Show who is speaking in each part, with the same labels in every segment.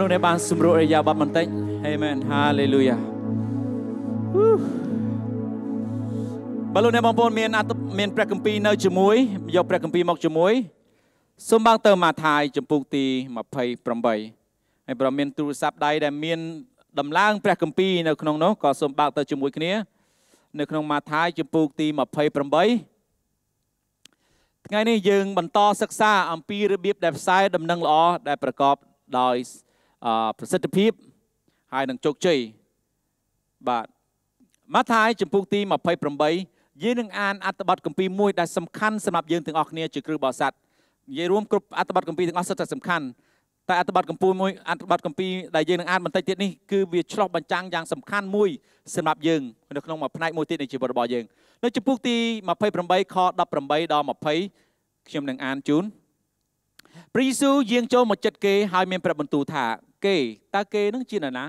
Speaker 1: លោកអ្នកបានសម្រួលអរិយាប័ត្របន្តិច Amen Hallelujah បើលោកអ្នកបងប្អូនមានអត្តមានព្រះគម្ពីរនៅជាមួយយកព្រះគម្ពីរមកជាមួយសូមបើកទៅម៉ាថាយចំពុកទី28ហើយប្រមានទូរស័ព្ទដៃដែលមានដំឡើងព្រះគម្ពីរនៅក្នុងនោះក៏សូមបើកទៅជាមួយគ្នា នៅក្នុងម៉ាថាយចំពុកទី28ថ្ងៃនេះយើងបន្តសិក្សា អំពីរបៀបដែលផ្សាយដំណឹងល្អដែលប្រកបដោយប្រសិទ្ធភាពហើយនឹងជោគជ័យបាទម៉ាថាយចំពុកទី28យើងនឹងអានអត្ថបទគម្ពីរមួយដែលសំខាន់សម្រាប់យើងទាំងអស់គ្នាជាគ្រឹះបោស័តនិយាយរួមគ្រប់អត្ថបទគម្ពីរទាំងអស់សុទ្ធតែសំខាន់តែអត្ថបទគម្ពីរមួយអត្ថបទគម្ពីរដែលយើងនឹងអានបន្តិចទៀតនេះគឺវាឆ្លោះបញ្ចាំងយ៉ាងសំខាន់មួយសម្រាប់យើងនៅក្នុងមួយផ្នែកមួយទៀតនៃជីវិតរបស់យើងនៅចំពុកទី28ខ18ដល់20ខ្ញុំនឹងអានជូនព្រះយេស៊ូវយាងចូលមកចិត្តគេហើយមានប្រាប់បន្ទូលថាគេតើគេនឹងជានរណា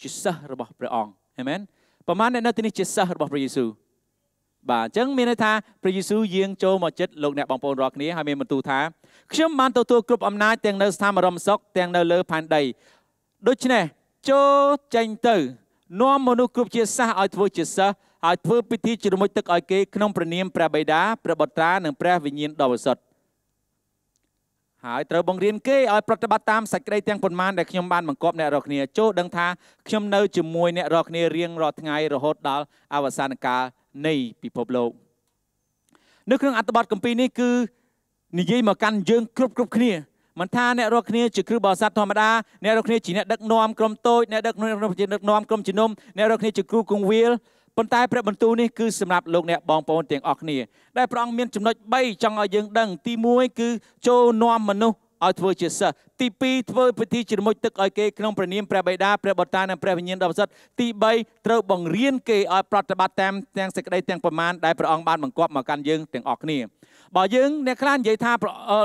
Speaker 1: ជាសិស្សរបស់ព្រះអង្គអេមែនប្រហែលអ្នកនៅទីនេះជាសិស្សរបស់ព្រះយេស៊ូវបាទអញ្ចឹងមានន័យថាព្រះយេស៊ូវយាងចូលមកចិត្តលោកអ្នកបងប្អូនរាល់គ្នាហើយមានបន្ទូលថាខ្ញុំបានទទួលគ្រប់អំណាចទាំងនៅស្ថានបរមសុខទាំងនៅលើផែនដីដូច្នេះចូលចេញទៅនាំមនុស្សគ្រប់ជាសាសឲ្យធ្វើជាសិស្សហើយធ្វើពិធីជ្រមុជទឹកឲ្យគេក្នុងព្រះនាមព្រះបិតាព្រះបុត្រានិងព្រះវិញ្ញាណដ៏បរិសុទ្ធហើយត្រូវបង្រៀនគេឲ្យប្រតិបត្តិតាមសេចក្តីទាំងប៉ុន្មានដែលខ្ញុំបានបង្គាប់អ្នករាល់គ្នាចូលដឹងថាខ្ញុំនៅជាមួយអ្នករាល់គ្នារៀងរាល់ថ្ងៃរហូតដល់អវសានកាលនៃពិភពលោកនៅក្នុងអត្ថបទគម្ពីរនេះគឺនិយាយមកកាន់យើងគ្រប់គ្រប់គ្នាមិនថាអ្នករាល់គ្នាជាគ្រូបរិស័ទធម្មតាអ្នករាល់គ្នាជាអ្នកដឹកនាំក្រុមតូចអ្នកដឹកនាំជាដឹកនាំក្រុមជំនុំអ្នករាល់គ្នាជាគ្រូគង្វាលប៉ុន្តែព្រះបន្ទូលនេះគឺសម្រាប់លោកអ្នកបងប្អូនទាំងអស់គ្នាដែលព្រះអង្គមានចំណុច3ចង់ឲ្យយើងដឹង ទី1គឺចូលនាំមនុស្សឲ្យធ្វើជាសិស្សទី2ធ្វើពិធីជ្រមុជទឹកឲ្យគេក្នុងព្រះនាមព្រះបិតាព្រះបុត្រានិងព្រះវិញ្ញាណដ៏ប្រសិទ្ធទី3ត្រូវបង្រៀនគេឲ្យប្រតិបត្តិតាម ទាំងសេចក្តីទាំងប្រមាណដែលព្រះអង្គបានបង្គាប់មកកាន់យើងទាំងអស់គ្នាបើយើងអ្នកខ្លះនិយាយថា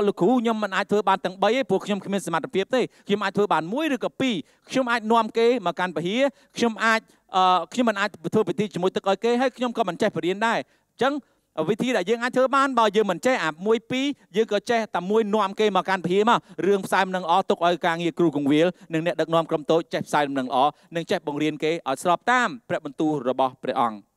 Speaker 1: លោកគ្រូខ្ញុំមិនអាចធ្វើបានទាំង3ទេព្រោះខ្ញុំគ្មានសមត្ថភាពទេខ្ញុំអាចធ្វើបាន1ឬក៏2ខ្ញុំអាចនាំគេមកកាន់ពហិយខ្ញុំអាចខ្ញុំមិនអាចធ្វើពិធីជាមួយទឹកឲ្យគេហើយខ្ញុំក៏មិនចេះបរៀនដែរអញ្ចឹងវិធីដែលយើងអាចធ្វើបានបើយើងមិនចេះអាមួយពីរយើងក៏ចេះតែមួយនាំគេមកកាន់ពហិមករឿងផ្សាយដំណឹងល្អទុកឲ្យការងារគ្រូកងវិលនិងអ្នកដឹកនាំក្រុមតូចចេះផ្សាយដំណឹងល្អនិងចេះបង្រៀនគេឲ្យស្របតាមព្រះបន្ទូលរបស់ព្រះអង្គ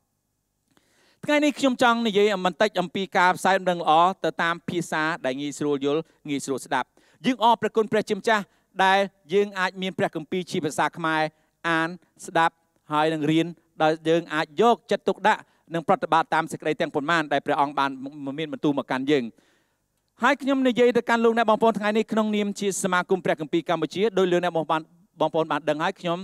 Speaker 1: ថ្ងៃនេះខ្ញុំចង់និយាយបន្តិចអំពីការផ្សាយដំណឹងល្អទៅតាមភាសាដែលងាយស្រួលយល់ងាយស្រួលស្ដាប់យើងអរព្រគុណព្រះជាម្ចាស់ដែលយើងអាចមានព្រះគម្ពីរជាភាសាខ្មែរអានស្ដាប់ ហើយនឹងរៀនដែលយើងអាចយកចិត្តទុកដាក់និងប្រតិបត្តិតាមសេចក្តីទាំងប៉ុន្មាន ដែលព្រះអង្គបានមានបន្ទូលមកកាន់យើងហើយខ្ញុំនិយាយទៅកាន់លោកអ្នកបងប្អូនថ្ងៃនេះក្នុងនាមជាសមាគមព្រះគម្ពីរកម្ពុជាដោយលោកអ្នកបងប្អូនបងប្អូនបានដឹងហើយខ្ញុំ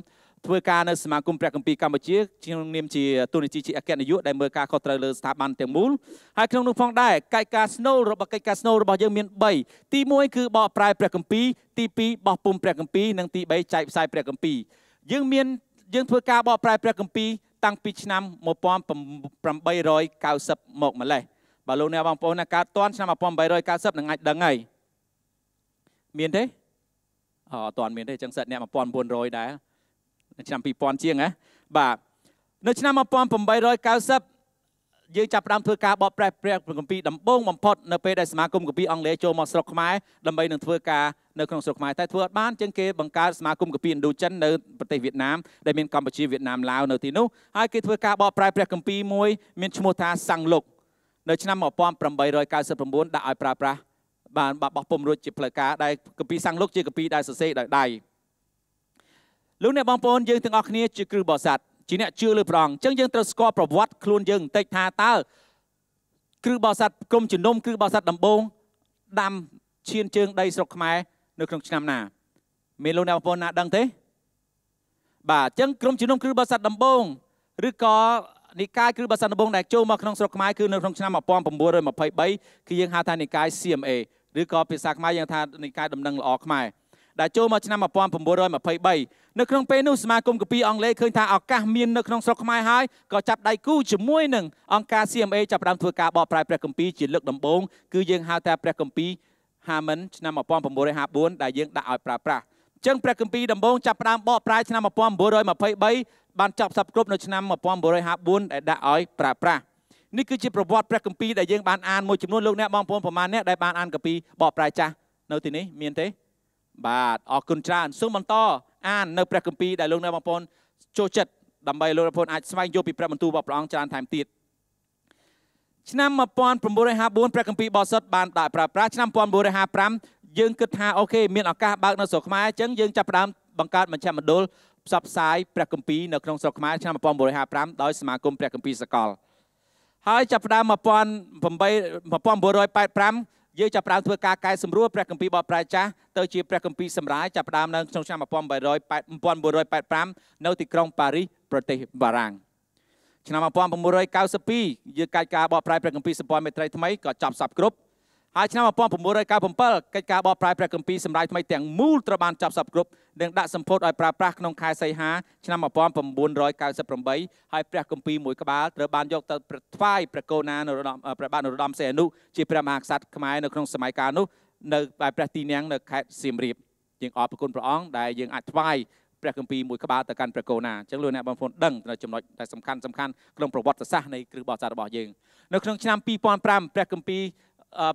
Speaker 1: ធ្វើការនៅសមាគមព្រះគម្ពីរកម្ពុជាក្នុងនាមជាទូនីតិជាអគ្គនាយកដែលមើលការខុសត្រូវលើស្ថាប័នទាំងមូលហើយក្នុងនោះផងដែរកិច្ចការស្នូលរបស់កិច្ចការស្នូលរបស់យើងមាន3ទី1គឺបកប្រែព្រះគម្ពីរទី2បោះពុំព្រះគម្ពីរនិងទី3ចែកផ្សាយព្រះគម្ពីរយើងមានយើងធ្វើការបកប្រែព្រះគម្ពីរតាំងពីឆ្នាំ1890មកម្លេះបើលោកអ្នកបងប្អូនណាកើតតាន់ឆ្នាំ1890នឹងអាចដឹងហើយមានទេអត់អត់មានទេចឹងសិតអ្នក1900ដែរឆ្នាំ2000ជាងណាបាទនៅឆ្នាំ1890យើងចាប់ផ្ដើមធ្វើការបបប្រែព្រះគម្ពីរដំបូងបំផុតនៅពេលដែលសមាគមគម្ពីរអង់គ្លេសចូលមកស្រុកខ្មែរដើម្បីនឹងធ្វើការនៅក្នុងស្រុកខ្មែរតែធ្វើអត់បានជាងគេបង្កើតសមាគមគម្ពីរឥណ្ឌូចិននៅប្រទេសវៀតណាមដែលមានកម្ពុជាវៀតណាមឡាវនៅទីនោះហើយគេធ្វើការបបប្រែព្រះគម្ពីរមួយមានឈ្មោះថាសង្ឃលុកនៅឆ្នាំ1899ដាក់ឲ្យប្រើប្រាស់បានបោះពុំរួចជាផ្លូវការដែលគម្ពីរសង្ឃលុកជាគម្ពីរដែលសរសេរដោយដៃលោកអ្នកបងប្អូនយើងទាំងអស់គ្នាជាគ្រឹះបរិស័ទជាអ្នកជឿលើព្រះអង្គអញ្ចឹងយើងត្រូវស្គាល់ប្រវត្តិខ្លួនយើងបន្តិចថាតើគ្រឹះបរិស័ទក្រុមជំនុំគ្រឹះបរិស័ទដំបូងដាំឈានជើងដីស្រុកខ្មែរនៅក្នុងឆ្នាំណាមានលោកអ្នកបងប្អូនណាដឹងទេបាទអញ្ចឹងក្រុមជំនុំគ្រឹះបរិស័ទដំបូងឬក៏និកាយគ្រឹះបរិស័ទដំបូងដែលចូលមកក្នុងស្រុកខ្មែរគឺនៅក្នុងឆ្នាំ1923គឺយើងហៅថានិកាយ CMA ឬក៏ភាសាខ្មែរយើងថានិកាយដំណឹងល្អខ្មែរដែលចូលមកឆ្នាំ1923នៅក្នុងពេលនោះសមាគមកាពីអង់គ្លេសឃើញថាឱកាសមាននៅក្នុងស្រុកខ្មែរហើយក៏ចាប់ដៃគូជាមួយនឹងអង្គការ CMA ចាប់ផ្ដើមធ្វើការបកប្រែព្រះគម្ពីរជាលើកដំបូងគឺយើងហៅថាព្រះគម្ពីរ Harmon ឆ្នាំ1954ដែលយើងដាក់ឲ្យប្រើប្រាស់អញ្ចឹងព្រះគម្ពីរដំបូងចាប់ផ្ដើមបកប្រែឆ្នាំ1923បានចប់សັບគ្រប់នៅឆ្នាំ1954ដែលដាក់ឲ្យប្រើប្រាស់នេះគឺជាប្រវត្តិព្រះគម្ពីរដែលយើងបានអានមួយចំនួនលោកអ្នកបងប្អូនប្រមាណអ្នកដែលបានអានកាពីបកប្រែចាស់នៅទីនេះមានទេបាទអរគុណច្រើនសូមបន្តអាននៅព្រះគម្ពីរដែលលោកអ្នកបងប្អូនចូលចិត្តដើម្បីលោកអ្នកបងប្អូនអាចស្វែងយល់ពីព្រះបន្ទូលរបស់ព្រះអង្គច្រើនថែមទៀតឆ្នាំ1954ព្រះគម្ពីរបោសុតបានដាក់ប្រើប្រាស់ឆ្នាំ1955យើងគិតថាអូខេមានឱកាសបើកនៅស្រុកខ្មែរអញ្ចឹងយើងចាប់ផ្ដើមបង្កើតមជ្ឈមណ្ឌលផ្សព្វផ្សាយព្រះគម្ពីរនៅក្នុងស្រុកខ្មែរឆ្នាំ1955ដោយសមាគមព្រះគម្ពីរសកលហើយចាប់ផ្ដើម1885យើងចាប់ផ្ដើមធ្វើការកែសម្រួលព្រះគម្ពីរបបប្រែចាស់ទៅជាព្រះគម្ពីរសម្រាយចាប់ផ្ដើមនៅក្នុងឆ្នាំ1985នៅទីក្រុងប៉ារីសប្រទេសបារាំងឆ្នាំ1992យើងកាច់ការបកប្រែព្រះគម្ពីរសម្ព័ន្ធមេត្រីថ្មីក៏ចប់សពគ្រប់ហើយឆ្នាំ1997កិច្ចការបកប្រែព្រះគម្ពីរសម្រាយថ្មីទាំងមូលត្រូវបានចប់សពគ្រប់និងដាក់សម្ពោធឲ្យប្រើប្រាស់ក្នុងខែសីហាឆ្នាំ1998ហើយព្រះគម្ពីរមួយក្បាលត្រូវបានយកទៅថ្វាយព្រះកូណានរោត្តមព្រះបាទនរោត្តមសីហនុជាព្រះមហាក្សត្រខ្មែរនៅក្នុងសម័យកាលនោះនៅបែព្រះទីនាំងនៅខេត្តសៀមរាបយើងអរគុណព្រះអង្គដែលយើងអាចថ្វាយព្រះគម្ពីរមួយក្បាលទៅកាន់ព្រះកូណាអញ្ចឹងលោកអ្នកបងប្អូនដឹងនៅចំណុចដែលសំខាន់សំខាន់ក្នុងប្រវត្តិសាស្ត្រនៃគ្រឹះបោះសារបស់យើងនៅក្នុងឆ្នាំ2005ព្រះគម្ពីរ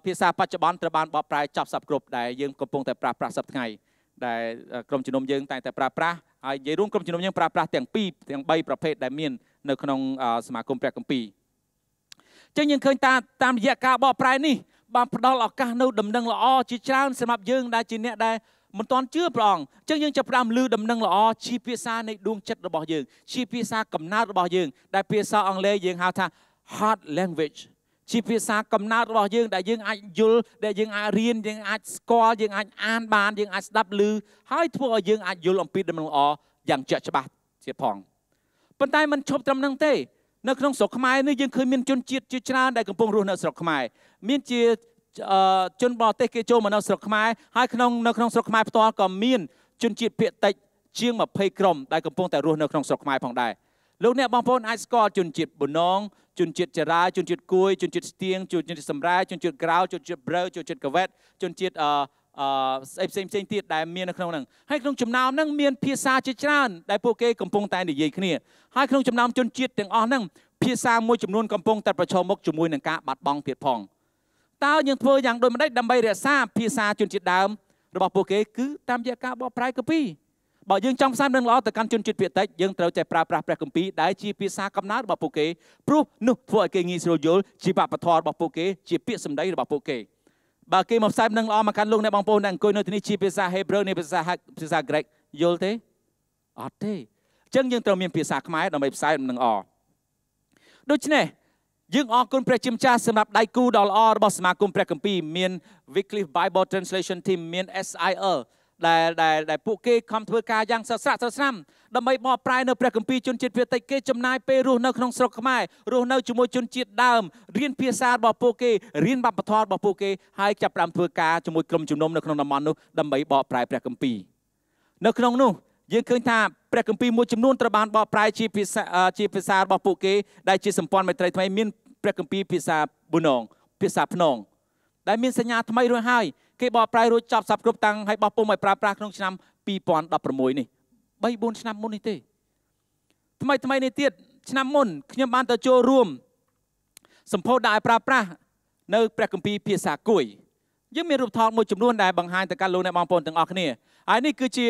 Speaker 1: ភាសាបច្ចុប្បន្នត្រូវបានបកប្រែចប់សពគ្រប់ដែលយើងកំពុងតែប្រាស្រ័យសពថ្ងៃ។ដែលក្រុមជំនុំយើងតែងតែប្រើប្រាស់ហើយនិយាយរួមក្រុមជំនុំយើងប្រើប្រាស់ទាំង2ទាំង3ប្រភេទដែលមាននៅក្នុងសមាគមព្រះគម្ពីរចឹងយើងឃើញថាតាមរយៈការបកប្រែនេះបានផ្ដល់ឱកាសនៅ ដំណឹងល្អជាច្រើនសម្រាប់យើងដែលជាអ្នកដែលមិនទាន់ជឿព្រះអង្គអញ្ចឹងយើងចាប់ផ្ដើមលឺដំណឹងល្អជាភាសានៃដួងចិត្តរបស់យើងជាភាសាកំណើតរបស់យើងដែលភាសាអង់គ្លេសយើងហៅថា heart language ជាភាសាកំណើតរបស់យើងដែលយើងអាចយល់ដែលយើងអាចរៀនយើងអាចស្គាល់យើងអាចអានបានយើងអាចស្ដាប់ឮហើយធ្វើឲ្យយើងអាចយល់អំពីដំណឹងល្អយ៉ាងជាក់ច្បាស់ជាផងប៉ុន្តែมันឈប់ត្រឹមនឹងទេនៅក្នុងស្រុកខ្មែរនេះយើងឃើញមានជនជាតិជាច្រើនដែលកំពុងរស់នៅស្រុកខ្មែរមានជាជនបរទេសគេចូលមកនៅស្រុកខ្មែរហើយក្នុងនៅក្នុងស្រុកខ្មែរផ្ទាល់ក៏មានជនជាតិភាគតិចជាង20ក្រុមដែលកំពុងតែរស់នៅក្នុងស្រុកខ្មែរផងដែរលោកអ្នកបងប្អូនអាចស្គាល់ជនជាតិប៊ូណងជនជាតិចារាជនជាតិគួយជនជាតិស្ទៀងជនជាតិសម្រាជនជាតិក្រៅជនជាតិប្រៅជនជាតិកាវ៉េតជនជាតិអឺអឺស្អីផ្សេងផ្សេងទៀតដែលមាននៅក្នុងហ្នឹងហើយក្នុងចំណោមហ្នឹងមានភាសា ជាច្រើនដែលពួកគេកំពុងតែនិយាយគ្នាហើយក្នុងចំណោមជនជាតិទាំងអស់ហ្នឹងភាសាមួយចំនួនកំពុងតែប្រឈមមុខជាមួយនឹងការបាត់បង់ទៀតផងតើយើងធ្វើយ៉ាងដូចម្តេចដើម្បីរក្សាភាសាជនជាតិដើមរបស់ពួកគេគឺតាមរយៈការបកប្រែកាពីបើយើងចង់ផ្សារនឹងល្អទៅកាន់ជនជាតិភាគតិចយើងត្រូវចេះប្រើប្រាស់ព្រះគម្ពីរដែលជាភាសាកំណើតរបស់ពួកគេព្រោះនោះធ្វើឲ្យគេងាយស្រួលយល់ជាបបធររបស់ពួកគេ ជាពាក្យសម្ដីរបស់ពួកគេបើគេមកផ្សាយនឹងល្អមកកាន់លោកអ្នកបងប្អូនអ្នកអង្គុយនៅទីនេះជាភាសាហេប្រឺនេះភាសាភាសាក្រិកយល់ទេអត់ទេអញ្ចឹងយើងត្រូវមានភាសាខ្មែរដើម្បីផ្សាយនឹងល្អដូច្នេះយើងអរគុណព្រះជាម្ចាស់សម្រាប់ដៃគូដ៏ល្អរបស់សមាគមព្រះគម្ពីរមាន Wycliffe Bible Translation Team មាន SIL ដែលដែលដែលពួកគេខំធ្វើការយ៉ាងសស្រាក់សស្រាំដើម្បីបកប្រែនៅព្រះគម្ពីរជនជាតិភាគតិចគេចំណាយពេលរស់នៅក្នុងស្រុកខ្មែររស់នៅជាមួយជនជាតិដើមរៀនភាសារបស់ពួកគេរៀនវប្បធម៌របស់ពួកគេហើយចាប់ផ្ដើមធ្វើការជាមួយក្រុមជំនុំនៅក្នុងតំបន់នោះដើម្បីបកប្រែព្រះគម្ពីរនៅក្នុងនោះយើងឃើញថា ព្រះគម្ពីរមួយចំនួនត្រូវបានបកប្រែជាភាសាជាភាសារបស់ពួកគេដែលជាសម្ព័ន្ធមេត្រីថ្មីមានព្រះគម្ពីរភាសាប៊ូណងភាសាភ្នងដែលមានសញ្ញាថ្មីរួចហើយគេបកប្រែរួចចប់សັບគ្រប់តាំងហើយបោះពុំឲ្យប្រើប្រាស់ក្នុងឆ្នាំ2016នេះ3 4ឆ្នាំមុននេះទេថ្មីថ្មីនេះទៀតឆ្នាំមុនខ្ញុំបានទៅចូលរួមសម្ពោធដាក់ឲ្យប្រើប្រាស់នៅព្រះគម្ពីរភាសាគួយយើងមានរូបថតមួយចំនួនដែលបង្ហាញទៅកាន់លោកអ្នកបងប្អូនទាំងអស់គ្នាហើយនេះគឺជា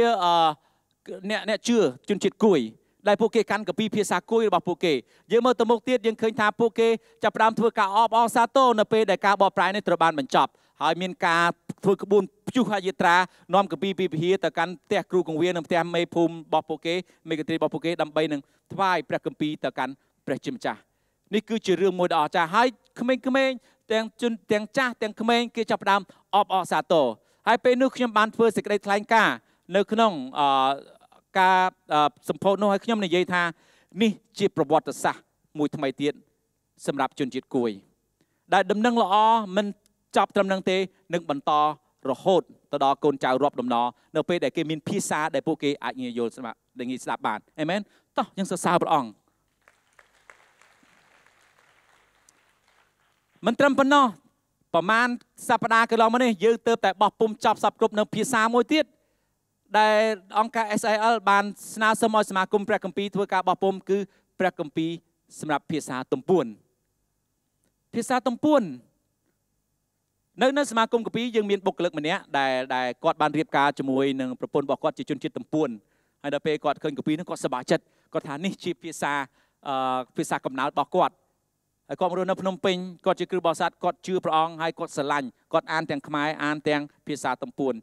Speaker 1: អ្នកអ្នកជឿជនជាតិគួយដែលពួកគេកាន់កាពីភាសាគួយរបស់ពួកគេយើងមើលទៅមុខទៀតយើងឃើញថាពួកគេចាប់ផ្ដើមធ្វើការអបអរសាទរនៅពេលដែលការបបប្រែនេះត្រូវបានបញ្ចប់ហើយមានការធ្វើក្បួនព្យុះអយត្រានាំកពីពីវិហារទៅកាន់ផ្ទះគ្រូកងវានិងផ្ទះមេភូមិរបស់ពួកគេមេកត្រីរបស់ពួកគេដើម្បីនឹងថ្វាយព្រះគម្ពីរទៅកាន់ព្រះជាម្ចាស់នេះគឺជារឿងមួយដ៏អស្ចារ្យហើយក្មេងៗទាំងជនទាំងចាស់ទាំងក្មេងគេចាប់ផ្ដើមអបអរសាទរហើយពេលនោះខ្ញុំបានធ្វើសេចក្តីថ្លែងការណ៍នៅក្នុងអការសម្ពោធនោះហើយខ្ញុំនិយាយថានេះជាប្រវត្តិសាស្ត្រមួយថ្មីទៀតសម្រាប់ជនជាតិគួយ ដែលដំណឹងល្អមិនចប់ត្រឹមនឹងទេនឹងបន្តរហូតទៅដល់កូនចៅរាប់ដំណរនៅពេលដែលគេមានភាសាដែលពួកគេអាចងាយយល់ស្ដាប់ដែលងាយស្ដាប់បានអេមែនតោះយើងសរសើរព្រះអង្គមិនត្រឹមប៉ុណ្ណោះប្រហែលសប្តាហ៍កន្លងមកនេះយើងទៅតែបោះពុំចប់សັບគ្រប់នៅភាសាមួយទៀតដែលអង្គការ SIL បាន ស្នើសុំឲ្យសមាគមព្រះគម្ពីរធ្វើការបោះពុំគឺព្រះគម្ពីរសម្រាប់ភាសាទំពួនភាសាទំពួននៅនៅសមាគមកពីយើងមានបុគ្គលិកម្នាក់ដែលដែលគាត់បានរៀបការជាមួយនឹងប្រពន្ធរបស់គាត់ជាជនជាតិទំពួនហើយដល់ពេលគាត់ឃើញកពីនឹងគាត់សប្បាយចិត្តគាត់ថានេះជាភាសាអឺភាសាកំណើតរបស់គាត់ហើយគាត់មករស់នៅភ្នំពេញគាត់ជាគ្រូបោសាទគាត់ជឿព្រះអង្គហើយគាត់ស្រឡាញ់គាត់អានទាំងខ្មែរអានទាំងភាសាទំពួន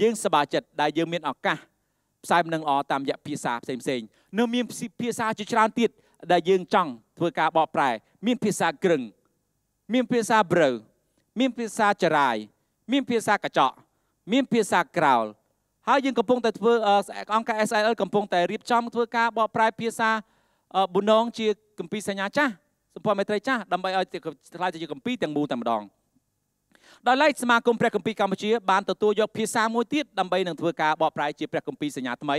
Speaker 1: យើងសប្បាយចិត្តដែលយើងមានឱកាសផ្សាយនឹងអតាមរយៈភាសាផ្សេងផ្សេងនៅមានភាសាជាច្រើនទៀតដែលយើងចង់ធ្វើការបកប្រែមានភាសាក្រឹងមានភាសាប្រៅមានភាសាចរាយមានភាសាកញ្ចក់មានភាសាក្រោលហើយយើងកំពុងតែធ្វើអង្គការ SIL កំពុងតែរៀបចំធ្វើការបកប្រែភាសាបុណងជាកម្ពីសញ្ញាចាស់សម្ព័ន្ធមេត្រីចាស់ដើម្បីឲ្យឆ្លើយទៅជាកម្ពីទាំងមូលតែម្ដងដោយឡែកសមាគមព្រះកម្ពីកម្ពុជាបានទទួលយកភាសាមួយទៀតដើម្បីនឹងធ្វើការបកប្រែជាព្រះកម្ពីសញ្ញាថ្មី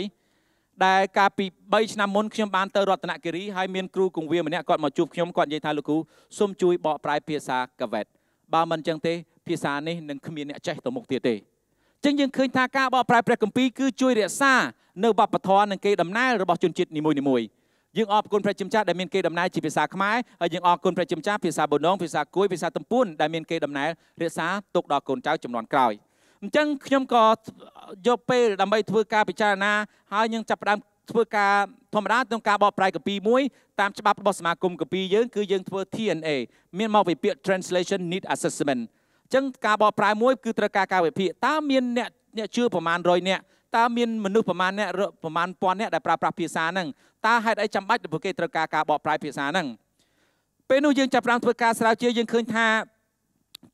Speaker 1: ដែលកាលពី3ឆ្នាំមុនខ្ញុំបានទៅរតនគិរីហើយមានគ្រូគង្វាលម្នាក់គាត់មកជួបខ្ញុំគាត់និយាយថាលោកគ្រូសូមជួយបកប្រែភាសាកាវេតបើមិនចឹងទេភាសានេះនឹងគ្មានអ្នកចេះទៅមុខទៀតទេចឹងយើងឃើញថាការបកប្រែព្រះគម្ពីរគឺជួយរក្សានៅវប្បធម៌និងកេរដំណែលរបស់ជនជាតិនីមួយៗយើងអរគុណព្រះជាម្ចាស់ដែលមានកេរដំណែលជាភាសាខ្មែរហើយយើងអរគុណព្រះជាម្ចាស់ភាសាបូណងភាសាគួយភាសាទំពួនដែលមានកេរដំណែលរក្សាទុកដល់កូនចៅចំនួនក្រោយអញ្ចឹងខ្ញុំក៏យកពេលដើម្បីធ្វើការពិចារណាហើយយើងចាប់ផ្ដើមធ្វើការធម្មតាក្នុងការបកប្រែកម្ពីមួយតាមច្បាប់របស់សមាគមកម្ពីយើងគឺយើងធ្វើ TNA មានមកពីពាក្យ translation need assessment អញ្ចឹងការបកប្រែមួយគឺត្រូវការការវិភាគតើមានអ្នកអ្នកជឿប្រមាណ100នាក់តើមានមនុស្សប្រមាណអ្នកប្រមាណពាន់អ្នកដែលប្រើប្រាស់ភាសាហ្នឹងតើហេតុអីចាំបាច់ដែលពួកគេត្រូវការការបកប្រែភាសាហ្នឹងពេលនោះយើងចាប់ផ្ដើមធ្វើការស្រាវជ្រាវយើងឃើញថា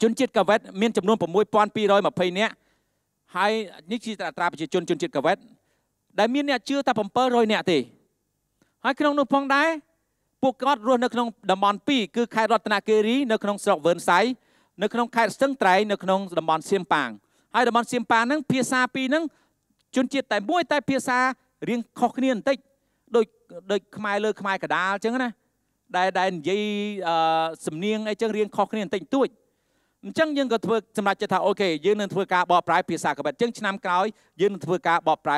Speaker 1: ជនជាតិកាវ៉េតមានចំនួន6220នាក់ហើយនេះជាអត្រាប្រជាជនជនជាតិកាវ៉េតដែលមានអ្នកជឿតែ700នាក់ទេហើយក្នុងនោះផង ដែរពួកគាត់រស់នៅក្នុងតំបន់2គឺខេត្តរតនគិរីនៅក្នុងស្រុកវឿនសៃនៅក្នុងខេត្តស្ទឹងត្រែងនៅក្នុងតំបន់សៀមប៉ាងហើយតំបន់សៀមប៉ាងហ្នឹងភាសាពីរហ្នឹងជនជាតិតែមួយតែភាសារៀងខុសគ្នាបន្តិចដូចដូចខ្មែរលើ ខ្មែរកដាលអញ្ចឹងណាដែលដែលនិយាយសំនៀងអីចឹងរៀងខុសគ្នាបន្តិចបន្តួចអញ្ចឹងយើងក៏ធ្វើសម្រាប់ចិត្តថាអូខេយើងនឹងធ្វើការបកប្រែភាសាក្បិតអញ្ចឹងឆ្នាំក្រោយយើងនឹងធ្វើការបកប្រែ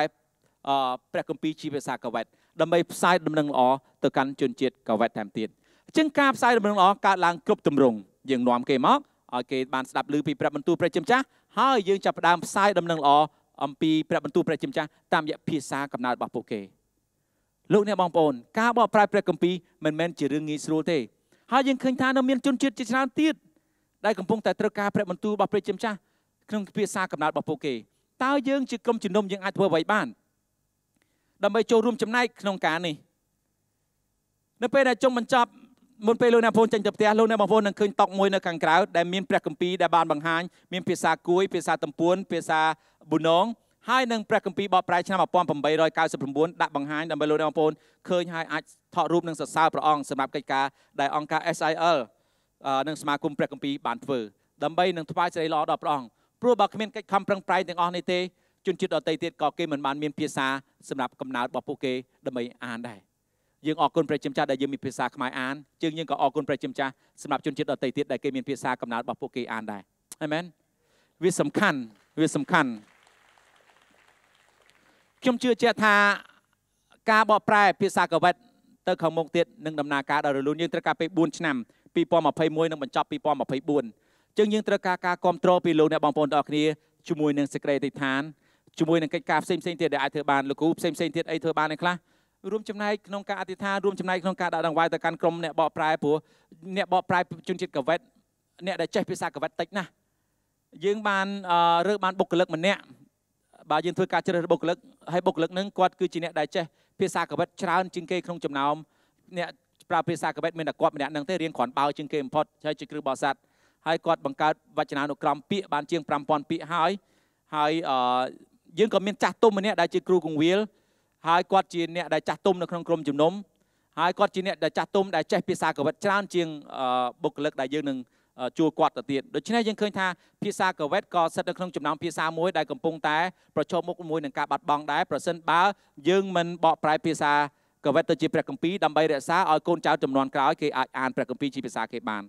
Speaker 1: ព្រះគម្ពីរជាភាសាកាវេតដើម្បីផ្សាយដំណឹងល្អទៅកាន់ជនជាតិកាវេតតាមទៀតអញ្ចឹងការផ្សាយដំណឹងល្អកើតឡើងគ្រប់ទម្រង់យើងនាំគេមកឲ្យគេបានស្ដាប់ឮពីព្រះបន្ទូលព្រះជាម្ចាស់ហើយយើងចាប់ផ្ដើមផ្សាយដំណឹងល្អអំពីព្រះបន្ទូលព្រះជាម្ចាស់តាមរយៈភាសាកំណើតរបស់ពួកគេលោកអ្នកបងប្អូនការ បកប្រែព្រះគម្ពីរមិនមែនជារឿងងាយស្រួលទេហើយយើងឃើញថានៅមានជនជាតិជាច្រើនទៀតដែលកំពុងតែត្រូវការព្រះបន្ទូលរបស់ព្រះជាម្ចាស់ក្នុងភាសាកំណើតរបស់ពួកគេតើយើងជាក្រុមជំនុំយើងអាចធ្វើអ្វីបានដើម្បីចូលរួមចំណែកក្នុងការនេះនៅពេលដែលចុងបញ្ចប់មុនពេលលោកអ្នកបងប្អូនចេញទៅផ្ទះលោកអ្នកបងប្អូននឹងឃើញតុកមួយនៅខាងក្រៅដែលមានព្រះគម្ពីរដែលបានបង្ហាញមានភាសាគួយភាសាតំពួនភាសាប៊ូណងហើយនឹងព្រះគម្ពីរបបប្រែឆ្នាំ1899ដាក់បង្ហាញដើម្បីលោកអ្នកបងប្អូនឃើញហើយអាចថតរូបនិងសរសើរព្រះអង្គសម្រាប់កិច្ចការដែលអង្គការ SIL និងសមាគមព្រះគម្ពីរបានធ្វើដើម្បីនឹងថ្វាយសេរីល្អដល់ព្រះអង្គព្រោះបើគ្មានកិច្ចខំប្រឹងប្រែងទាំងអស់នេះទេជនជាតិដទៃទៀតក៏គេមិនបានមានភាសាសម្រាប់កំណើតរបស់ពួកគេដើម្បីអានដែរយើងអរគុណព្រះជាម្ចាស់ដែលយើងមានភាសាខ្មែរអានជាងយើងក៏អរគុណព្រះជាម្ចាស់សម្រាប់ជនជាតិដទៃទៀតដែលគេ មានភាសាកំណើតរបស់ពួកគេអានដែរអាមែនវាសំខាន់វាសំខាន់ខ្ញុំជឿជាក់ថាការបកប្រែ ភាសាកាវ៉េតទៅខាងមុខទៀតនឹងដំណើរការដល់រលូនយើងត្រូវការពេល4ឆ្នាំ2021និងបញ្ចប់2024ជាងយើងត្រូវការការគ្រប់គ្រងពីលោកអ្នកបងប្អូនទាំងអស់គ្នាជាមួយនឹងសេចក្តីអធិដ្ឋានជាមួយនឹងកិច្ចការផ្សេងផ្សេងទៀតដែលអាចធ្វើបានលោកគ្រូផ្សេងផ្សេងទៀតអីធ្វើបានឯខ្លះរួមចំណែកក្នុងការអធិដ្ឋានរួមចំណែកក្នុងការដាក់ដង្វាយទៅកាន់ក្រុមអ្នកបកប្រែព្រោះអ្នកបកប្រែជនជាតិកាវេតអ្នកដែលចេះភាសាកាវេតតិចណាស់យើងបានរើបានបុគ្គលិកម្នាក់បាទយើងធ្វើការជ្រើសរើសបុគ្គលិកហើយបុគ្គលិកនឹងគាត់គឺជាអ្នកដែលចេះភាសាកាវេតច្រើនជាងគេក្នុងចំណោមអ្នកប្រើភាសាកាវេតមានតែគាត់ម្នាក់នឹងទេរៀនគ្រាន់បាវជាងគេបំផុតហើយជាគ្រូបោសាត់ហើយគាត់បង្កើតវចនានុក្រមពាក្យបានជាង5000ពាក្យហើយហើយយើងក៏មានចាស់ទុំម្នាក់ដែលជាគ្រូកងវាលហើយគាត់ជាអ្នកដែលចាស់ទុំនៅក្នុងក្រុមជំនុំហើយគាត់ជាអ្នកដែលចាស់ទុំដែលចេះភាសាកវិតច្រើនជាងបុគ្គលិកដែលយើងនឹងជួគាត់ទៅទៀតដូច្នេះយើងឃើញថាភាសាកវិតក៏ស្ថិតនៅក្នុងចំណោមភាសាមួយដែលកំពុងតែប្រឈមមុខមួយនឹងការបាត់បង់ដែរប្រសិនបើយើងមិនបកប្រែភាសាកវិតទៅជាព្រះគម្ពីរដើម្បីរក្សាឲ្យកូនចៅចំនួនក្រោយគេអាចអានព្រះគម្ពីរជាភាសាគេបាន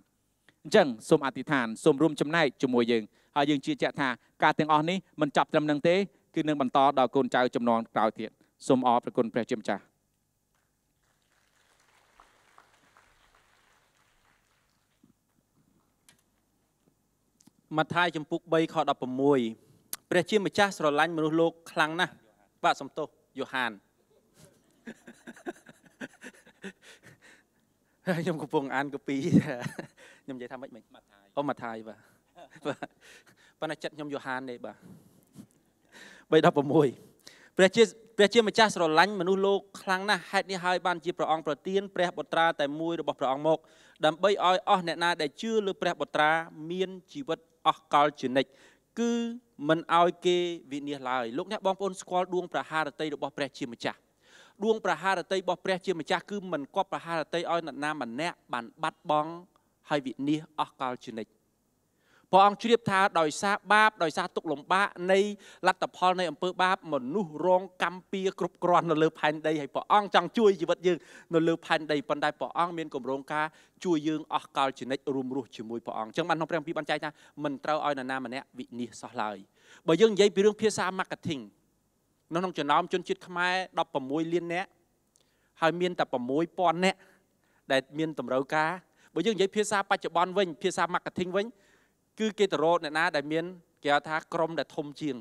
Speaker 1: អញ្ចឹងសូមអធិដ្ឋានសូមរួមចំណែកជាមួយយើងហើយយើងជឿជាក់ថាការទាំងអស់នេះមិនចាប់ត្រឹមនឹងទេគឺនឹងបន្តដល់កូនចៅចំនួនក្រោយទៀតសូមអរព្រគុណព្រះជាម្ចាស់
Speaker 2: ម៉ាថាយចំពុក3ខ16ព្រះជាម្ចាស់ស្រឡាញ់មនុស្សលោកខ្លាំងណាស់បាទសំទោសយូហានហើយខ្ញុំកំពុងអានកាពីខ្ញុំនិយាយថាម៉េចមិនម៉ាថាយអូម៉ាថាយបាទប៉ុន្តែចិត្តខ្ញុំយូហានទេបាទ3:16ព្រះជាព្រះជាម្ចាស់ស្រឡាញ់មនុស្សលោកខ្លាំងណាស់ហេតុនេះហើយបានជាព្រះអង្គប្រទានព្រះបុត្រាតែមួយរបស់ព្រះអង្គមកដើម្បីឲ្យអស់អ្នកណាដែលជឿលើព្រះបុត្រាមានជីវិតអស់កលជានិច្ចគឺមិនឲ្យគេវិនាសឡើយលោកអ្នកបងប្អូនស្គាល់ដួង ប្រហារតីរបស់ព្រះ ជាម្ចាស់ដួងប្រហារតីរបស់ព្រះជាម្ចាស់គឺមិនគប់ប្រហារតីឲ្យអ្នកណាម្នាក់បានបាត់បង់ហើយវិនាសអស់កលជានិច្ចព្រះអង្គជ្រាបថាដោយសារបាបដោយសារទុកលំបាកនៃលទ្ធផលនៃអំពើបាបមនុស្សរងកម្មពៀគ្រប់គ្រាន់នៅលើផែនដីហើយព្រះអង្គចង់ជួយជីវិតយើងនៅលើផែនដីប៉ុន្តែព្រះអង្គមានគម្រោងការជួយយើងអស់កលជានិច្ចរួមរស់ជាមួយព្រះអង្គអញ្ចឹងបានក្នុងព្រះគម្ពីរបានចែកថាមិនត្រូវឲ្យនរណាម្នាក់វិនិច្ឆ័យសោះឡើយបើយើងនិយាយពីរឿងភាសា marketing នៅក្នុងចំណោមជនជាតិខ្មែរ16លាននាក់ហើយមានតែ6000នាក់ដែលមានតម្រូវការបើយើងនិយាយភាសាបច្ចុប្បន្នវិញភាសា marketing វិញគឺគេទៅរកអ្នកណាដែលមានគេហៅថាក្រុមដែលធំជាង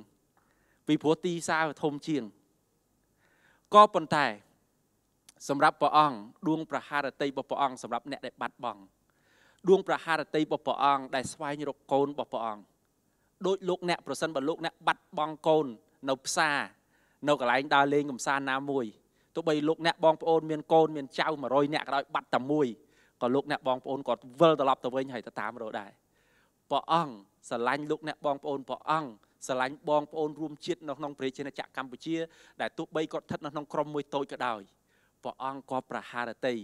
Speaker 2: ពីព្រោះទីផ្សារវាធំជាងក៏ប៉ុន្តែ សម្រាប់ព្រះអង្គដួងប្រហារតីរបស់ព្រះអង្គសម្រាប់អ្នកដែលបាត់បង់ដួងប្រហារតីរបស់ព្រះអង្គដែលស្វែងរកកូនរបស់ព្រះអង្គដោយលោកអ្នក ប្រសិនបើលោកអ្នកបាត់បង់កូននៅផ្សារនៅកន្លែងដើរលេងកំសាន្តណាមួយទោះបីលោកអ្នកបងប្អូនមានកូនមានចៅ100អ្នកក៏ដោយបាត់តែមួយក៏លោកអ្នកបងប្អូនគាត់វិលត្រឡប់ទៅវិញហើយទៅតាមរកដែរព្រះអង្គស្រឡាញ់លោកអ្នកបងប្អូនព្រះអង្គស្រឡាញ់បងប្អូនរួមជាតិនៅក្នុងព្រះរាជាណាចក្រកម្ពុជា ដែលទោះបីគាត់ស្ថិតនៅក្នុងក្រុមមួយតូចក៏ដោយព្រះអង្គក៏ប្រហារតី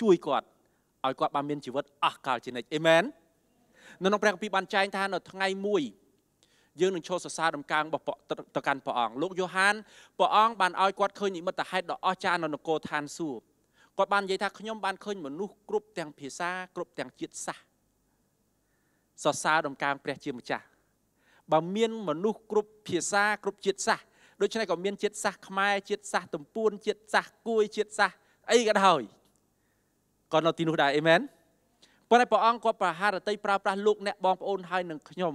Speaker 2: ជួយគាត់ឲ្យគាត់បានមានជីវិតអស់កលជានិច្ចអេមែននៅក្នុងព្រះគម្ពីរបានចែងថានៅថ្ងៃមួយយើងនឹងឈរសរសើរដំកើងរបស់ទៅកាន់ព្រះអង្គលោកយ៉ូហានព្រះអង្គបានឲ្យគាត់ឃើញនិមិត្តហេតុដ៏អស្ចារ្យនៅនគរឋានសួគ៌គាត់បាននិយាយថាខ្ញុំបានឃើញមនុស្សគ្រប់ទាំងភាសាគ្រប់ទាំងជាតិសាសន៍សរសើរដំកើងព្រះជាម្ចាស់បើមានមនុស្សគ្រប់ភាសាគ្រប់ជាតិសាសន៍ដូច្នេះក៏មានជាតិសាសន៍ខ្មែរជាតិសាសន៍ទំពួនជាតិសាសន៍គួយជាតិសាសន៍អីក៏ដោយក៏នៅទីនោះដែរអេមែនប៉ុន្តែព្រះអង្គគាត់ប្រហារតីប្រើប្រាស់លោក អ្នកបងប្អូនហើយនឹងខ្ញុំ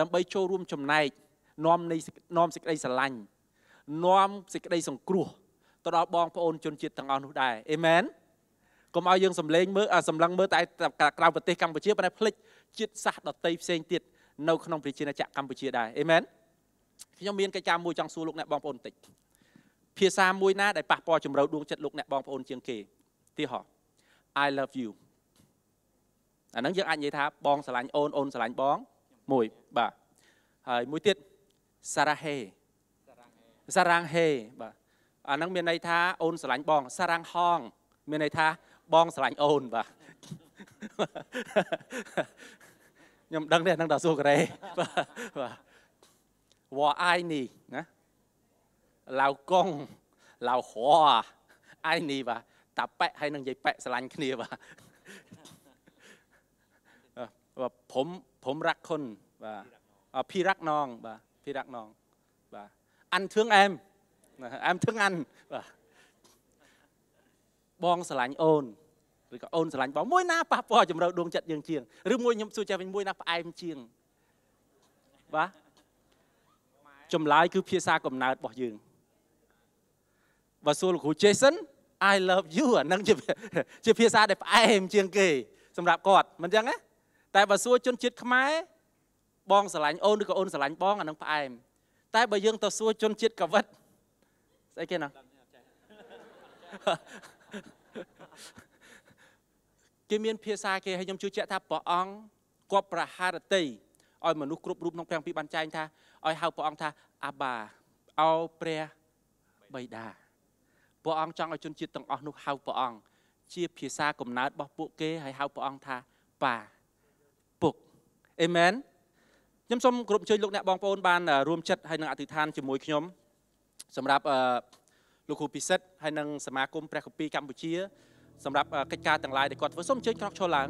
Speaker 2: ដើម្បីចូលរួមចំណែកនាំនៃនាំសេចក្តីស្រឡាញ់នាំសេចក្តីសង្គ្រោះទៅដល់បងប្អូនជនជាតិទាំងអស់នោះដែរអេមែនកុំឲ្យយើងសម្លេងមើលសម្លឹងមើលតែក្រៅប្រទេសកម្ពុជាប៉ុន្តែភ្លេចជាតិសាសន៍ដតីផ្សេងទៀតនៅក្នុងប្រជាណាចក្រកម្ពុជាដែរអេមែនខ្ញុំមានកិច្ចការមួយចង់សួរលោកអ្នកបងប្អូនបន្តិចភាសាមួយណាដែលប៉ះពាល់ជំរៅដួងចិត្តលោកអ្នកបងប្អូនជាងគេទីហោ I love you អាហ្នឹងយើងអាចនិយាយថាបងស្រឡាញ់អូនអូនស្រឡាញ់បងមួយបាទហើយមួយទៀតសារ៉ាហេសារ៉ាងហេបាទអាហ្នឹងមានន័យថាអូនស្រឡាញ់បងសារ៉ាងហងមានន័យថាបងស្រឡាញ់អូនបាទខ្ញុំដឹងទេនឹងដល់សួរកូរ៉េបាទវ៉ាអាយនេះណាឡាវកុងឡាវហွာអាយនេះបាទតាប៉ែហើយនឹងនិយាយប៉ែស្រឡាញ់គ្នាបាទបាទผมผมรักคนបាទพี่รักน้องបាទพี่รักน้องបាទอันถึงแอมแอมถึงอันបាទបងស្រឡាញ់អូនឬក៏អូនស្រឡាញ់បងមួយណាប៉ះពាល់ជំរឿដួងចិត្តយើងជាងឬមួយខ្ញុំសួរចាស់វិញមួយណាផ្អែមជាងបាទចម្លើយគឺភាសាកំណើតរបស់យើងបើសួរលោកគ្រូ Jason I love you អានឹងជាភាសាដែលផ្អែមជាងគេ សម្រាប់គាត់មិនចឹងទេតែបើសួរជនជាតិខ្មែរបងស្រឡាញ់អូនឬក៏អូនស្រឡាញ់បងអានឹងផ្អែមតែបើយើងទៅសួរជនជាតិកាវិតស្អីគេណាគេមានភាសាគេហើយខ្ញុំជឿជាក់ថាព្រះអង្គគាត់ប្រហារតីឲ្យ មនុស្សគ្រប់រូបក្នុងព្រះពីបានចែងថាឲ្យហៅព្រះអង្គថា អាបាអោព្រះបិតាព្រះអង្គចង់ឲ្យជនជាតិទាំងអស់នោះ ហៅព្រះអង្គជាភាសាកំណើតរបស់ពួកគេហើយហៅព្រះអង្គថាប៉ាពុកអេមែនខ្ញុំសូមគោរពអញ្ជើញលោកអ្នកបងប្អូន បានរួមចិត្តហើយនឹងអធិដ្ឋានជាមួយខ្ញុំ សម្រាប់លោកគ្រូពិសិដ្ឋហើយនឹងសមាគមព្រះគម្ពីរកម្ពុជាសម្រាប់កិច្ចការទាំងឡាយដែលគាត់ធ្វើសូមអញ្ជើញក្រោកឈរឡើង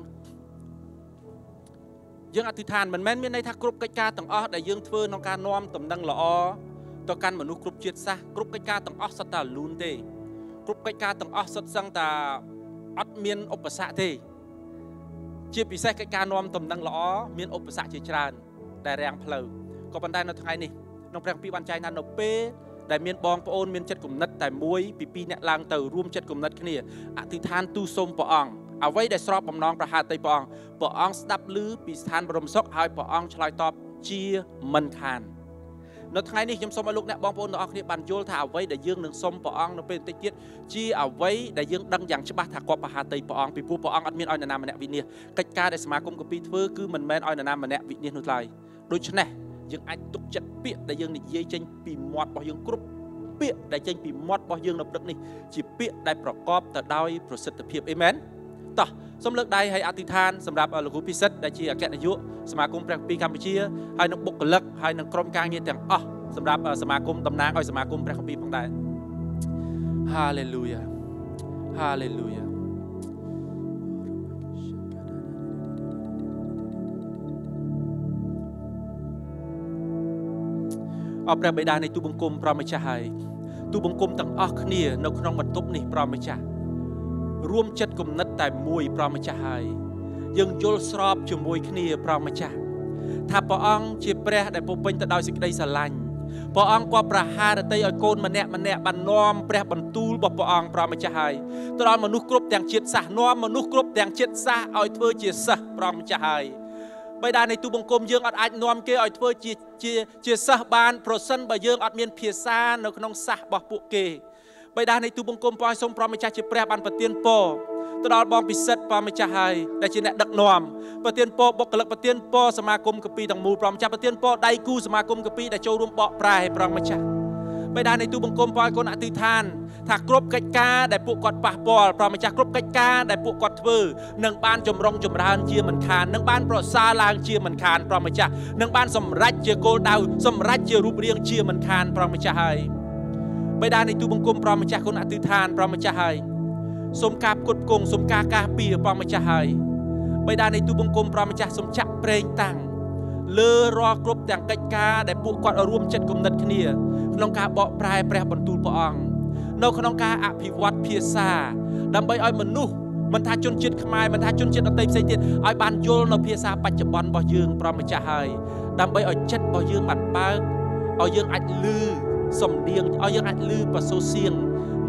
Speaker 2: យើងអធិដ្ឋានមិនមែនមានន័យថាគ្រប់កិច្ចការទាំងអស់ដែលយើងធ្វើក្នុងការនាំតំណែងល្អទៅកាន់មនុស្សគ្រប់ជាតិសាសន៍គ្រប់កិច្ចការទាំងអស់សុទ្ធតែលូនទេ គ្រប់កិច្ចការទាំងអស់សុទ្ធសឹងតែអត់មានឧបសគ្គទេជាពិសេសកិច្ចការនាំតំណែងល្អមានឧបសគ្គជាច្រើន ដែលរាំងផ្លូវក៏ប៉ុន្តែនៅថ្ងៃនេះក្នុងព្រះគម្ពីរបានចែងថានៅពេលដែលមានបងប្អូនមានចិត្តគំនិតតែមួយពីពីរអ្នកឡើងទៅរួមចិត្តគំនិតគ្នាអធិដ្ឋានទូសុំព្រះអង្គអ្វីដែលស្របបំណងប្រហាតីព្រះអង្គព្រះអង្គស្ដាប់ឮពីស្ថានបរមសុខហើយព្រះអង្គឆ្លើយតបជាមិនខាននៅថ្ងៃនេះខ្ញុំសូមឲ្យលោកអ្នកបងប្អូនទាំងអស់គ្នាបានយល់ថាអ្វីដែលយើងនឹងសុំព្រះអង្គនៅពេលបន្តិចទៀតជាអ្វីដែលយើងដឹងយ៉ាងច្បាស់ថាគាត់ប្រហាតីព្រះអង្គពីព្រោះព្រះអង្គអត់មានឲ្យនរណាម្នាក់វិនិច្ឆ័យកិច្ចការដែលសមាគមកម្ពុជាធ្វើគឺមិនមែនឲ្យនរណាម្នាក់វិនិច្ឆ័យនោះឡើយដូច្នេះយើងអាចទុកចិត្តពាក្យដែលយើងនិយាយចេញពីមាត់របស់យើងគ្រប់ពាក្យដែលចេញពីមាត់របស់យើងនៅព្រឹកនេះជាពាក្យដែលប្រកបទៅដោយប្រសិទ្ធភាពអេមែនតោះសូមលើកដៃឲ្យអធិដ្ឋាន សម្រាប់លោកគ្រូពិសិដ្ឋដែលជាអគ្គនាយកសមាគមព្រះពីកម្ពុជាហើយនឹងបុគ្គលិកហើយនឹងក្រុមការងារទាំងអស់សម្រាប់សមាគមតំណាងឲ្យសមាគមព្រះគម្ពីរផងដែរ Hallelujah Hallelujah អព្រះបិតានៃទូបង្គំព្រះម្ចាស់ហើយទូបង្គំទាំងអស់គ្នា នៅក្នុងបន្ទប់នេះព្រះម្ចាស់រួមចិត្តគំនិតតែមួយព្រះម្ចាស់ហើយ យើងយល់ស្របជាមួយគ្នាព្រះម្ចាស់ថាព្រះអង្គជាព្រះដែលពោពេញទៅដោយសេចក្តីស្រឡាញ់ព្រះអង្គក៏ប្រហារតីឲ្យកូនម្នាក់ម្នាក់បាននាំព្រះបន្ទូលរបស់ព្រះអង្គព្រះម្ចាស់ហើយទៅដល់មនុស្សគ្រប់ទាំងជាតិសាសន៍នាំមនុស្សគ្រប់ទាំងជាតិសាសន៍ឲ្យធ្វើជាសិស្សព្រះម្ចាស់ហើយបិតានៃទូបង្គំយើងអត់អាចនាំគេឲ្យធ្វើជាជាជាសិស្សបានប្រសិនបើយើងអត់មានភាសានៅក្នុងសាសរបស់ពួកគេបិតានៃទូបង្គំព្រះសូមប្រមម្ចាស់ជាព្រះបានប្រទានពរទៅដល់បងពិសិដ្ឋប្រមម្ចាស់ហើយដែលជាអ្នកដឹកនាំប្រទានពរបុគ្គលិកប្រទានពរសមាគមកពីទាំងមូលប្រមម្ចាស់ប្រទានពរដៃគូសមាគមកពីដែលចូលរួមបកប្រែប្រមម្ចាស់បេដានៃទូបង្គំព្រះឲ្យគុណអធិដ្ឋានថាគ្រប់កិច្ចការដែលពួកគាត់ប៉ះពាល់ព្រះម្ចាស់គ្រប់កិច្ចការដែលពួកគាត់ធ្វើនឹងបានចម្រុងចម្រើនជាមិនខាននឹងបានប្រសើរឡើងជាមិនខានព្រះម្ចាស់នឹងបានសម្រេចជាគោលដៅសម្រេចជារូបរាងជាមិនខានព្រះម្ចាស់ហើយបេដានៃទូបង្គំព្រះម្ចាស់គុណអធិដ្ឋានព្រះម្ចាស់ហើយសូមការផ្គត់ផ្គង់សូមការការពារព្រះម្ចាស់ហើយបេដានៃទូបង្គំព្រះម្ចាស់សូមចាក់ប្រេងតាំងលើរាល់គ្រប់ទាំងកិច្ចការដែលពួកគាត់រួមចិត្តគំនិតគ្នាក្នុងការបកប្រែព្រះបន្ទូលព្រះអង្គនៅក្នុងការអភិវឌ្ឍភាសាដើម្បីឲ្យមនុស្សមិនថាជនជាតិខ្មែរមិនថាជនជាតិដទៃផ្សេងទៀតឲ្យបានយល់នៅភាសាបច្ចុប្បន្នរបស់យើងប្រមចាស់ហើយដើម្បីឲ្យចិត្តរបស់យើងបានបើកឲ្យយើងអាចលឺសំនៀងឲ្យយើងអាចលឺបសូសៀង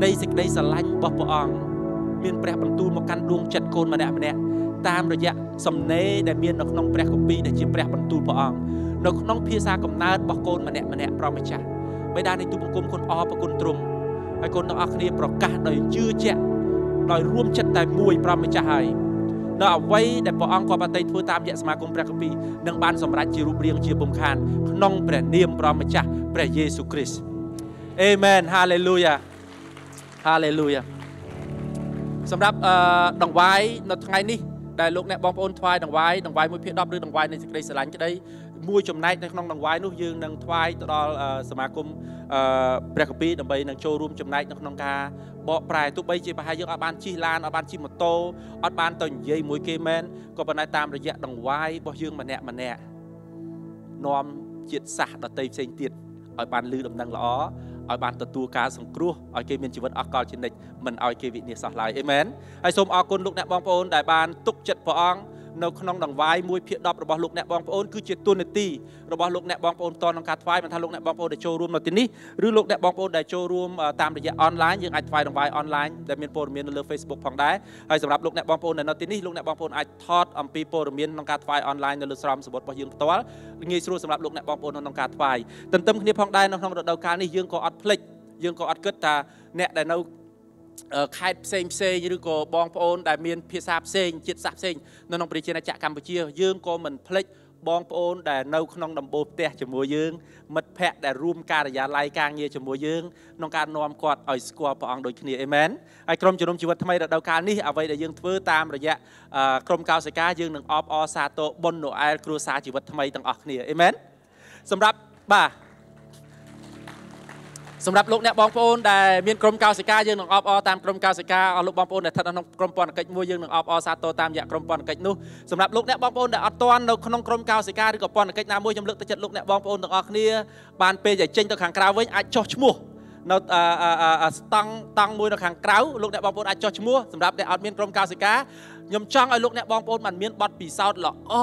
Speaker 2: នៃសេចក្តីស្រឡាញ់របស់ព្រះអង្គមានព្រះបន្ទូលមកកាន់ដួងចិត្តកូនម្នាក់ម្នាក់តាមរយៈសំណេរដែលមាននៅក្នុងព្រះគម្ពីរដែលជាព្រះបន្ទូលព្រះអង្គនៅក្នុងភាសាកំណើតរបស់កូនម្នាក់ម្នាក់ប្រម្ចាស់បិតានៃទូបង្គំគុណអរប្រគុណទ្រង់ហើយកូនទាំងអស់គ្នាប្រកាសដោយជឿជាក់ដោយរួមចិត្តតែមួយ ប្រម្ចាស់ហើយនៅអ្វីដែលព្រះអង្គក៏បតីធ្វើតាមយៈសមាគមព្រះគម្ពីរនឹងបានសម្រេចជារូបរាង ជាពំខានក្នុងព្រះនាមព្រះម្ចាស់ព្រះយេស៊ូវគ្រីស្ទអេមែនហាឡេលូយ៉ាហាឡេលូយ៉ាសម្រាប់ដង្វាយនៅថ្ងៃនេះដែលលោកអ្នកបងប្អូនថ្វាយដង្វាយដង្វាយ1ភាគ10ឬដង្វាយនៃសេចក្តីស្រឡាញ់ក្តី មួយចំណែកនៅក្នុងដង្វាយនោះយើងនឹងថ្វាយទៅដល់សមាគមព្រះកាពីដើម្បីនឹងចូលរួមចំណែកនៅក្នុងការបកប្រែទោះបីជាប្រហែលយើងអាចបានជិះឡានអាចបានជិះម៉ូតូអាចបានទៅនិយាយមួយគេមែនក៏ប៉ុន្តែតាមរយៈដង្វាយរបស់យើងម្នាក់ម្នាក់នាំជាតិសាសន៍ដតីផ្សេងទៀតឲ្យបានលឺដំណឹងល្អឲ្យបានទទួលការសង្គ្រោះឲ្យគេមានជីវិតអកលជានិច្ចមិនឲ្យគេវិនាសសោះឡើយអេមែនហើយសូមអរគុណលោកអ្នកបងប្អូនដែលបានទុកចិត្តព្រះអង្គនៅក្នុងដង្វាយមួយភាគ10របស់លោកអ្នកបងប្អូនគឺជាទូនាទីរបស់លោកអ្នកបងប្អូនតក្នុងការថ្វាយមិនថាលោកអ្នកបងប្អូនដែលចូលរួមនៅទីនេះឬលោកអ្នកបងប្អូនដែលចូលរួមតាមរយៈអនឡាញយើងអាចថ្វាយដង្វាយអនឡាញដែលមានព័ត៌មាននៅលើ Facebook ផងដែរហើយសម្រាប់លោកអ្នកបងប្អូនដែលនៅទីនេះលោកអ្នកបងប្អូនអាចថតអំពីព័ត៌មានក្នុងការថ្វាយអនឡាញនៅលើស្រោមសម្បត្តិរបស់យើងផ្ទាល់ងាយស្រួលសម្រាប់លោកអ្នកបងប្អូនក្នុងការថ្វាយទន្ទឹមគ្នាផងដែរនៅក្នុងរដូវកាលនេះយើងក៏អត់ភ្លេចយើងក៏អត់គិតថាអ្នកដែលនៅខេត្តផ្សេងផ្សេងឬក៏បងប្អូនដែលមានភាសាផ្សេងជាតិសាសន៍ផ្សេងនៅក្នុងប្រជាណាចក្រកម្ពុជា យើងក៏មិនភ្លេចបងប្អូនដែលនៅក្នុងដំបូលផ្ទះជាមួយយើង មិត្តភ័ក្តិដែលរួមការិយាល័យការងារជាមួយយើងក្នុងការនាំគាត់ឲ្យស្គាល់ព្រះអង្គដូចគ្នាអេមែនហើយក្រុមជំនុំជីវិតថ្មីរដូវកាលនេះអ្វីដែលយើងធ្វើតាមរយៈក្រុមកោសិកាយើងនឹងអបអរសាទរបុណ្យណូអែលគ្រួសារជីវិតថ្មីទាំងអស់គ្នាអេមែនសម្រាប់បាទសម្រាប់លោកអ្នកបងប្អូនដែលមានក្រុមកោសិកាយើងនឹងអបអរតាមក្រុមកោសិកាអស់លោកបងប្អូនដែលស្ថិតនៅក្នុងក្រុមពន្ធកិច្ចមួយយើងនឹងអបអរសាទរតាមរយៈក្រុមពន្ធកិច្ចនោះសម្រាប់លោកអ្នកបងប្អូនដែលអត់ទាន់នៅក្នុងក្រុមកោសិកាឬក៏ពន្ធកិច្ចណាមួយខ្ញុំលើកទឹកចិត្តលោកអ្នកបងប្អូនទាំងអស់គ្នាបានពេលតែចេញទៅខាងក្រៅវិញអាចចុះឈ្មោះនៅស្តង់តង់មួយនៅខាងក្រៅលោកអ្នកបងប្អូនអាចចុះឈ្មោះសម្រាប់អ្នកអត់មានក្រុមកោសិកាខ្ញុំចង់ឲ្យលោកអ្នកបងប្អូនបានមានបទពិសោធន៍ល្អ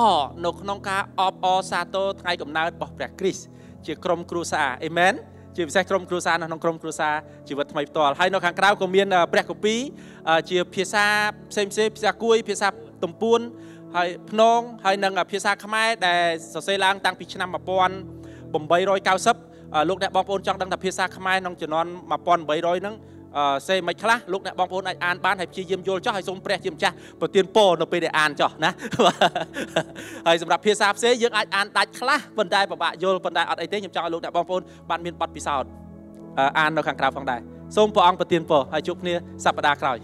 Speaker 2: នៅក្នុងការអបអរសាទរថ្ងៃកំណើតរបស់ព្រះគ្រីស្ទជាក្រុមគ្រួសារអេមែនជាពិសេសក្រុមគ្រួសារនៅក្នុងក្រុមគ្រួសារជីវិតថ្មីផ្ទាល់ហើយនៅខាងក្រៅក៏មានព្រះកូពី ជាភាសាផ្សេងផ្សេងភាសាគួយ ភាសាទំពួនហើយភ្នងហើយនិងភាសាខ្មែរដែលសរសេរឡើងតាំងពីឆ្នាំ1890លោកអ្នកបងប្អូនចង់ដឹងថាភាសាខ្មែរក្នុងជំនាន់1800ហ្នឹងសេមិនខ្លះលោកអ្នកបងប្អូនអាចអានបានហើយព្យាយាមយល់ចោះហើយសូមព្រះជាម្ចាស់ប្រទានពរនៅពេលដែលអានចោះណាហើយសម្រាប់ភាសាផ្សេងយើងអាចអានដាច់ខ្លះប៉ុន្តែពិបាកយល់ប៉ុន្តែអត់អីទេខ្ញុំចង់ឲ្យលោកអ្នកបងប្អូនបានមានបទពិសោធន៍អាននៅខាងក្រៅផងដែរសូមព្រះអង្គប្រទានពរហើយជួបគ្នាសប្តាហ៍ក្រោយ